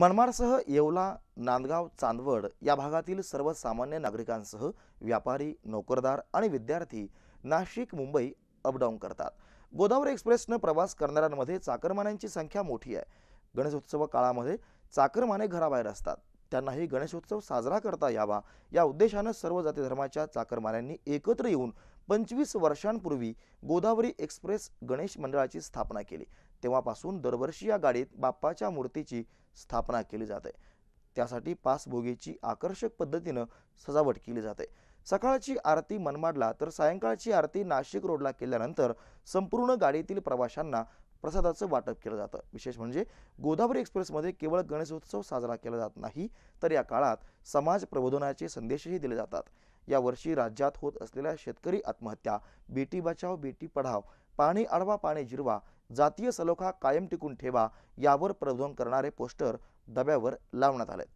मनमाडसह येवला नांदगाव चांदवड या भागातील सर्वसामान्य नागरिकांसह व्यापारी नोकरदार आणि विद्यार्थी नाशिक मुंबई अपडाऊन करतात गोदावरी एक्सप्रेसनं प्रवास करणाऱ्यांमध्ये चाकरमान्यांची संख्या मोठी आहे गणेशोत्सव काळामध्ये चाकरमाने घराबाहेर असतात त्यांनाही गणेशोत्सव साजरा करता यावा या उद्देशानं सर्व जाती धर्माच्या चाकरमान्यांनी एकत्र येऊन पंचवीस वर्षांपूर्वी गोदावरी एक्सप्रेस गणेश मंडळाची स्थापना केली तेव्हापासून दरवर्षी या गाडीत बाप्पाच्या मूर्तीची स्थापना केली जाते त्यासाठी भोगीची आकर्षक पद्धतीनं सजावट केली जाते सकाळची आरती मनमाडला तर सायंकाळची आरती नाशिक रोडला केल्यानंतर संपूर्ण गाडीतील प्रवाशांना प्रसादाचं वाटप केलं जातं विशेष म्हणजे गोदावरी एक्सप्रेसमध्ये केवळ गणेशोत्सव साजरा केला जात नाही तर या काळात समाज प्रबोधनाचे संदेशही दिले जातात यावर्षी राज्यात होत असलेल्या शेतकरी आत्महत्या बेटी बचाव बेटी पढाव पाणी अडवा पाणी जिरवा जातीय सलोखा कायम टिकून ठेवा यावर प्रबोधन करणारे पोस्टर डब्यावर लावण्यात आले